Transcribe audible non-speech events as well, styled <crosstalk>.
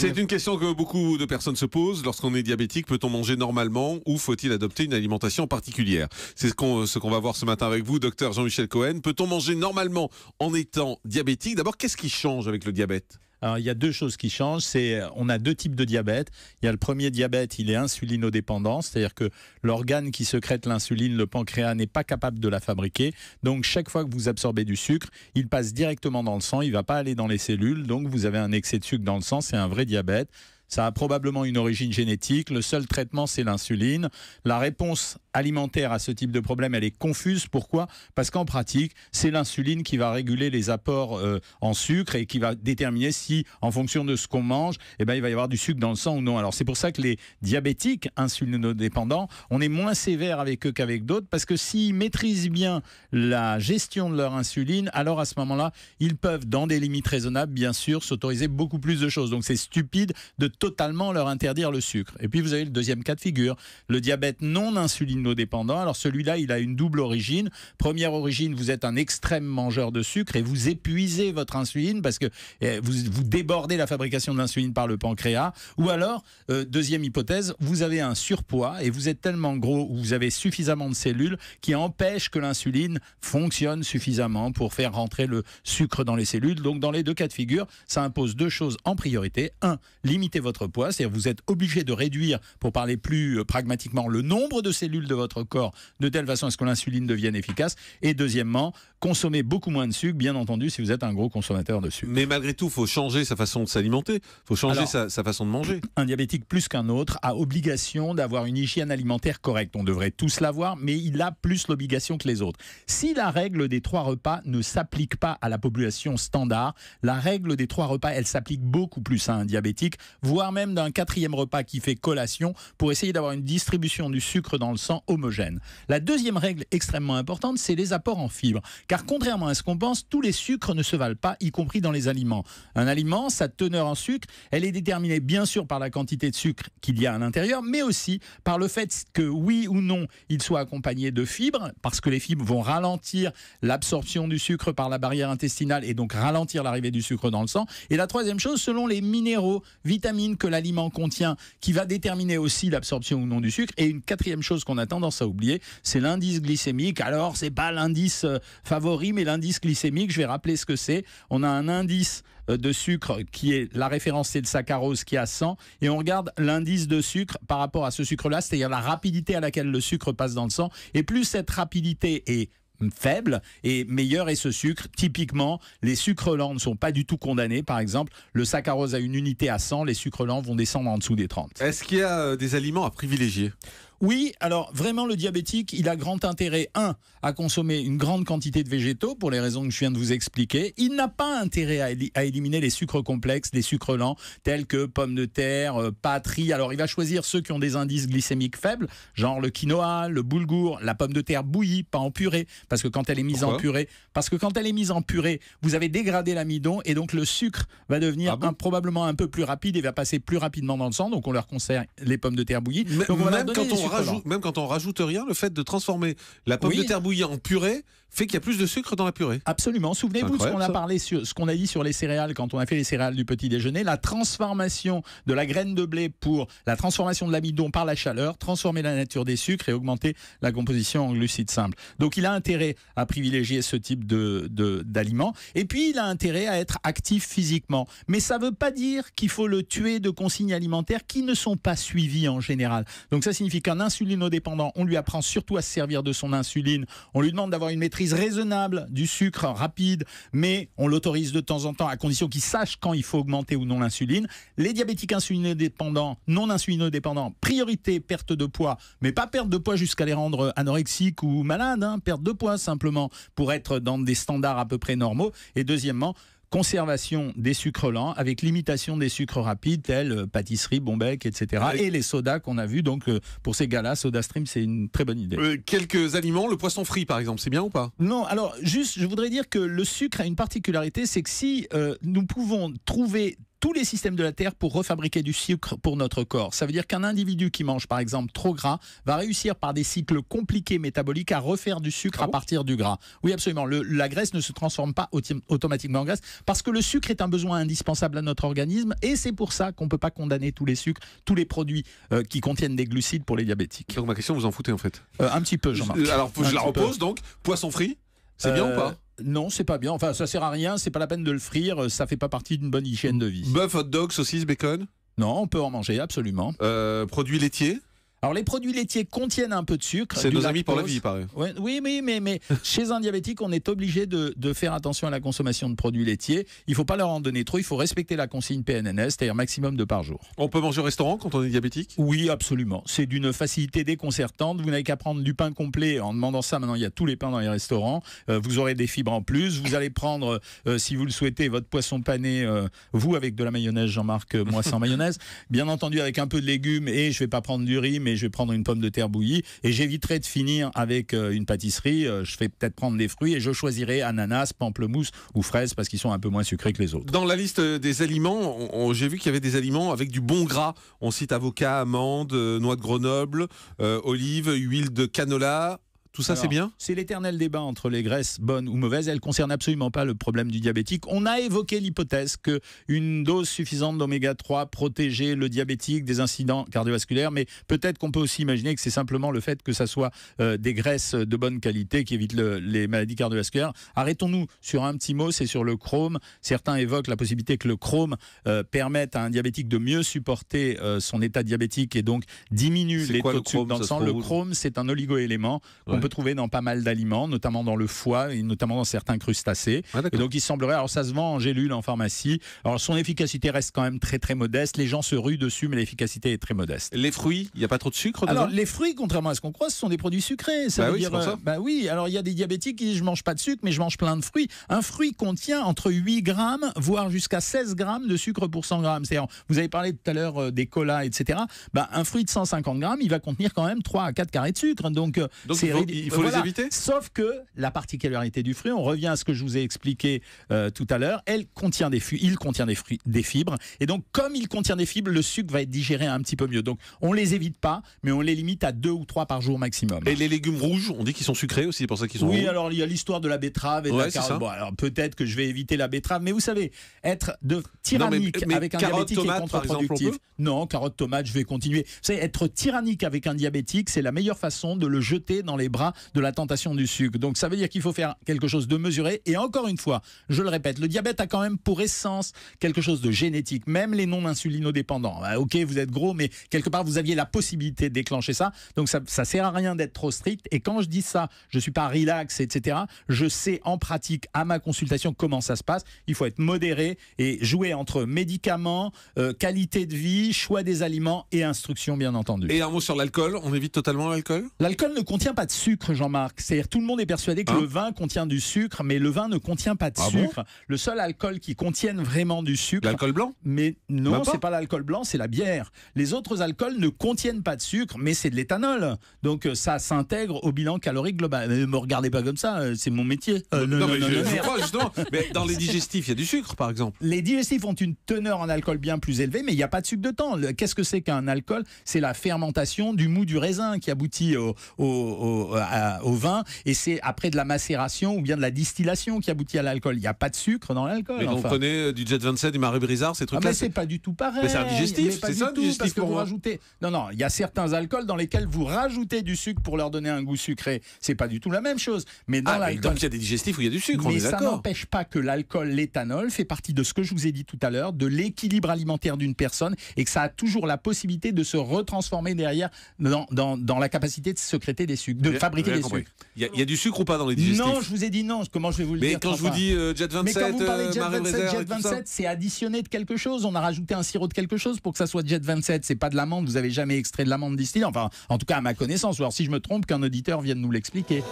C'est une question que beaucoup de personnes se posent. Lorsqu'on est diabétique, peut-on manger normalement ou faut-il adopter une alimentation particulière C'est ce qu'on ce qu'on va voir ce matin avec vous, docteur Jean-Michel Cohen. Peut-on manger normalement en étant diabétique D'abord, qu'est-ce qui change avec le diabète il y a deux choses qui changent. C'est euh, on a deux types de diabète. Il y a le premier diabète, il est insulinodépendant, c'est-à-dire que l'organe qui secrète l'insuline, le pancréas, n'est pas capable de la fabriquer. Donc chaque fois que vous absorbez du sucre, il passe directement dans le sang, il ne va pas aller dans les cellules. Donc vous avez un excès de sucre dans le sang, c'est un vrai diabète. Ça a probablement une origine génétique. Le seul traitement, c'est l'insuline. La réponse alimentaire à ce type de problème, elle est confuse. Pourquoi Parce qu'en pratique, c'est l'insuline qui va réguler les apports euh, en sucre et qui va déterminer si, en fonction de ce qu'on mange, eh ben, il va y avoir du sucre dans le sang ou non. Alors c'est pour ça que les diabétiques insulinodépendants, on est moins sévère avec eux qu'avec d'autres, parce que s'ils maîtrisent bien la gestion de leur insuline, alors à ce moment-là, ils peuvent, dans des limites raisonnables, bien sûr, s'autoriser beaucoup plus de choses. Donc c'est stupide de totalement leur interdire le sucre. Et puis vous avez le deuxième cas de figure, le diabète non insulinodépendant dépendants Alors celui-là, il a une double origine. Première origine, vous êtes un extrême mangeur de sucre et vous épuisez votre insuline parce que eh, vous, débordez la fabrication de l'insuline par le pancréas. Ou alors, euh, deuxième hypothèse, vous avez un surpoids et vous êtes tellement gros ou vous avez suffisamment de cellules qui empêchent que l'insuline fonctionne suffisamment pour faire rentrer le sucre dans les cellules. Donc dans les deux cas de figure, ça impose deux choses en priorité. Un, limiter votre poids, c'est-à-dire vous êtes obligé de réduire, pour parler plus euh, pragmatiquement, le nombre de cellules de votre corps de telle façon à ce que l'insuline devienne efficace. Et deuxièmement, consommer beaucoup moins de sucre, bien entendu, si vous êtes un gros consommateur de sucre. Mais malgré tout, il faut changer sa façon de s'alimenter, il faut changer sa, sa, façon de manger. Un diabétique plus qu'un autre a obligation d'avoir une hygiène alimentaire correcte. On devrait tous l'avoir, mais il a plus l'obligation que les autres. Si la règle des trois repas ne s'applique pas à la population standard, la règle des trois repas, elle s'applique beaucoup plus à un diabétique, voire même d'un quatrième repas qui fait collation, pour essayer d'avoir une distribution du sucre dans le sang homogène. La deuxième règle extrêmement importante, c'est les apports en fibres. Car contrairement à ce qu'on pense, tous les sucres ne se valent pas, y compris dans les aliments. Un aliment, sa teneur en sucre, elle est déterminée bien sûr par la quantité de sucre qu'il y a à l'intérieur, mais aussi par le fait que oui ou non, il soit accompagné de fibres, parce que les fibres vont ralentir l'absorption du sucre par la barrière intestinale et donc ralentir l'arrivée du sucre dans le sang. Et la troisième chose, selon les minéraux, vitamines que l'aliment contient, qui va déterminer aussi l'absorption ou non du sucre. Et une quatrième chose qu'on a tendance à oublier, c'est l'indice glycémique. Alors, c'est pas l'indice euh, favori, mais l'indice glycémique, je vais rappeler ce que c'est. On a un indice euh, de sucre qui est la référence c'est le saccharose qui a 100 et on regarde l'indice de sucre par rapport à ce sucre là c'est-à-dire la rapidité à laquelle le sucre passe dans le sang et plus cette rapidité est faible et meilleur est ce sucre. Typiquement, les sucres lents ne sont pas du tout condamnés. Par exemple, le saccharose a une unité à 100, les sucres lents vont descendre en dessous des 30. Est-ce qu'il y a euh, des aliments à privilégier oui, alors vraiment le diabétique, il a grand intérêt, un, à consommer une grande quantité de végétaux pour les raisons que je viens de vous expliquer. Il n'a pas intérêt à, éliminer les sucres complexes, les sucres lents, tels que pommes de terre, euh, patrie Alors il va choisir ceux qui ont des indices glycémiques faibles, genre le quinoa, le boulgour, la pomme de terre bouillie, pas en purée, parce que quand elle est mise en purée, parce que quand elle est mise en purée, vous avez dégradé l'amidon et donc le sucre va devenir ah probablement un peu plus rapide et va passer plus rapidement dans le sang. Donc on leur conseille les pommes de terre bouillies. quand rajoute, même quand on rajoute rien, le fait de transformer la pomme de terre bouillie en purée fait qu'il y a plus de sucre dans la purée. Absolument. Souvenez-vous de ce qu'on a parlé sur, ce qu'on a dit sur les céréales quand on a fait les céréales du petit déjeuner, la transformation de la graine de blé pour la transformation de l'amidon par la chaleur, transformer la nature des sucres et augmenter la composition en glucides simples. Donc il a intérêt à privilégier ce type de, d'aliments et puis il a intérêt à être actif physiquement. Mais ça ne veut pas dire qu'il faut le tuer de consignes alimentaires qui ne sont pas suivies en général. Donc ça signifie qu'un insulino-dépendant, on lui apprend surtout à se servir de son insuline. On lui demande d'avoir une maîtrise raisonnable du sucre rapide, mais on l'autorise de temps en temps à condition qu'il sache quand il faut augmenter ou non l'insuline. Les diabétiques insulino-dépendants non insulino-dépendants, priorité perte de poids, mais pas perte de poids jusqu'à les rendre anorexiques ou malades, hein. perte de poids simplement pour être dans des standards à peu près normaux. Et deuxièmement, conservation des sucres lents avec limitation des sucres rapides tels euh, pâtisserie, bonbec, etc. Euh, et les sodas qu'on a vus. Donc euh, pour ces gars-là, stream c'est une très bonne idée. quelques aliments, le poisson frit par exemple, c'est bien ou pas Non, alors juste, je voudrais dire que le sucre a une particularité, c'est que si nous pouvons trouver tous les systèmes de la Terre pour refabriquer du sucre pour notre corps. Ça veut dire qu'un individu qui mange par exemple trop gras va réussir par des cycles compliqués métaboliques à refaire du sucre ah à partir du gras. Oui, absolument. la graisse ne se transforme pas automatiquement en graisse parce que le sucre est un besoin indispensable à notre organisme et c'est pour ça qu'on ne peut pas condamner tous les sucres, tous les produits euh, qui contiennent des glucides pour les diabétiques. Donc ma question, vous en foutez en fait euh, Un petit peu, Jean-Marc. Euh, alors, je la repose donc. Poisson frit c'est bien ou pas non, c'est pas bien. Enfin, ça sert à rien. C'est pas la peine de le frire. Euh, ça fait pas partie d'une bonne hygiène de vie. Bœuf, hot dog, saucisse, bacon. Non, on peut en manger absolument. Euh, produits laitiers. Alors les produits laitiers contiennent un peu de sucre. C'est nos amis pour la vie, il paraît. oui, mais, mais, mais <laughs> chez un diabétique, on est obligé de, faire attention à la consommation de produits laitiers. Il ne faut pas leur en donner trop, il faut respecter la consigne PNNS, c'est-à-dire maximum de par jour. On peut manger au restaurant quand on est diabétique Oui, absolument. C'est d'une facilité déconcertante. Vous n'avez qu'à prendre du pain complet. En demandant ça, maintenant, il y a tous les pains dans les restaurants. Euh, vous aurez des fibres en plus. Vous allez prendre, euh, si vous le souhaitez, votre poisson pané, euh, vous avec de la mayonnaise, Jean-Marc, moi sans mayonnaise. Bien entendu, avec un peu de légumes et je ne vais pas prendre du riz, mais mais je vais prendre une pomme de terre bouillie et j'éviterai de finir avec euh, une pâtisserie. Euh, je vais peut-être prendre des fruits et je choisirai ananas, pamplemousse ou fraises parce qu'ils sont un peu moins sucrés que les autres. Dans la liste euh, des aliments, j'ai vu qu'il y avait des aliments avec du bon gras. On cite avocat, amandes, noix de Grenoble, olive olives, huile de canola. Tout ça, c'est bien C'est l'éternel débat entre les graisses bonnes ou mauvaises. Elles ne concernent absolument pas le problème du diabétique. On a évoqué l'hypothèse qu'une dose suffisante d'oméga 3 protégeait le diabétique des incidents cardiovasculaires, mais peut-être qu'on peut aussi imaginer que c'est simplement le fait que ça soit euh, des graisses de bonne qualité qui évitent les maladies cardiovasculaires. Arrêtons-nous sur un petit mot, c'est sur le chrome. Certains évoquent la possibilité que le chrome euh, permette à un diabétique de mieux supporter euh, son état diabétique et donc diminue les taux de sucre dans le sang. Le chrome, c'est un oligo-élément on peut trouver dans pas mal d'aliments, notamment dans le foie et notamment dans certains crustacés. Ah, donc il semblerait, alors ça se vend en gélule en pharmacie. Alors son efficacité reste quand même très très modeste. Les gens se ruent dessus, mais l'efficacité est très modeste. Les fruits, il n'y a pas trop de sucre. alors les fruits, contrairement à ce qu'on croit, ce sont des produits sucrés. Ça bah veut oui, dire, euh, ça. bah oui. Alors il y a des diabétiques qui disent je mange pas de sucre, mais je mange plein de fruits. Un fruit contient entre 8 grammes, voire jusqu'à 16 grammes de sucre pour 100 grammes. C'est-à-dire, vous avez parlé tout à l'heure euh, des colas, etc. Bah, un fruit de 150 grammes, il va contenir quand même 3 à 4 carrés de sucre. Donc, euh, c'est il faut euh, les éviter. Sauf que la particularité du fruit, on revient à ce que je vous ai expliqué euh, tout à l'heure, elle contient des il contient des, fruits, des fibres, et donc comme il contient des fibres, le sucre va être digéré un petit peu mieux. Donc on les évite pas, mais on les limite à deux ou trois par jour maximum. Et les légumes rouges, on dit qu'ils sont sucrés aussi, c'est pour ça qu'ils sont. Oui, alors il y a l'histoire de la betterave et de la carotte. alors peut-être que je vais éviter la betterave, mais vous savez, être de tyrannique avec un diabétique tomate, est contre-productif. Non, carotte tomate, je vais continuer. Vous savez, être tyrannique avec un diabétique, c'est la meilleure façon de le jeter dans les bras de la tentation du sucre. Donc ça veut dire qu'il faut faire quelque chose de mesuré. Et encore une fois, je le répète, le diabète a quand même pour essence quelque chose de génétique. Même les non-insulinodépendants. dépendants ah, ok, vous êtes gros, mais quelque part, vous aviez la possibilité de déclencher ça. Donc ça, ça sert à rien d'être trop strict. Et quand je dis ça, je suis pas relax, etc. Je sais en pratique, à ma consultation, comment ça se passe. Il faut être modéré et jouer entre médicaments, euh, qualité de vie, choix des aliments et instructions, bien entendu. Et un mot sur l'alcool. On évite totalement l'alcool L'alcool ne contient pas de sucre sucre, Jean-Marc. C'est-à-dire tout le monde est persuadé que le hein vin contient du sucre, mais le vin ne contient pas de ah sucre. le seul alcool qui contienne vraiment du sucre. L'alcool blanc Mais non, c'est pas l'alcool blanc, c'est la bière. Les autres alcools ne contiennent pas de sucre, mais c'est de l'éthanol. Donc euh, ça s'intègre au bilan calorique global. Ne me regardez pas comme ça, euh, c'est mon métier. Euh, non, non, non, justement. <laughs> Mais dans les digestifs, il y a du sucre, par exemple. Les digestifs ont une teneur en alcool bien plus élevée, mais il n'y a pas de sucre de temps. Qu'est-ce que c'est qu'un alcool C'est la fermentation du mou du raisin qui aboutit au au vin, et c'est après de la macération ou bien de la distillation qui aboutit à l'alcool. Il n'y a pas de sucre dans l'alcool. Mais on connaît euh, du Jet 27, du Marie Brizard, ces ah, trucs-là. mais c'est pas du tout pareil. Mais c'est un digestif, c'est ça, digestif pour Non, non, il y a certains alcools dans lesquels vous rajoutez du sucre pour leur donner un goût sucré. C'est pas du tout la même chose. Mais dans ah, l'alcool. Donc il y a des digestifs où il y a du sucre, mais on est ça n'empêche pas que l'alcool, l'éthanol, fait partie de ce que je vous ai dit tout à l'heure, de l'équilibre alimentaire d'une personne et que ça a toujours la possibilité de se retransformer derrière dans, dans, la capacité de sécréter des sucres, de il y, a, du sucre ou pas dans les digestifs Non, je vous ai dit non. Comment je vais vous le dire mais quand je vous dis euh, Jet 27, euh, c'est additionné de quelque chose. On a rajouté un sirop de quelque chose pour que ça soit Jet 27. C'est pas de l'amande. Vous avez jamais extrait de l'amande distillée. Enfin, en tout cas à ma connaissance. alors si je me trompe, qu'un auditeur vienne nous l'expliquer.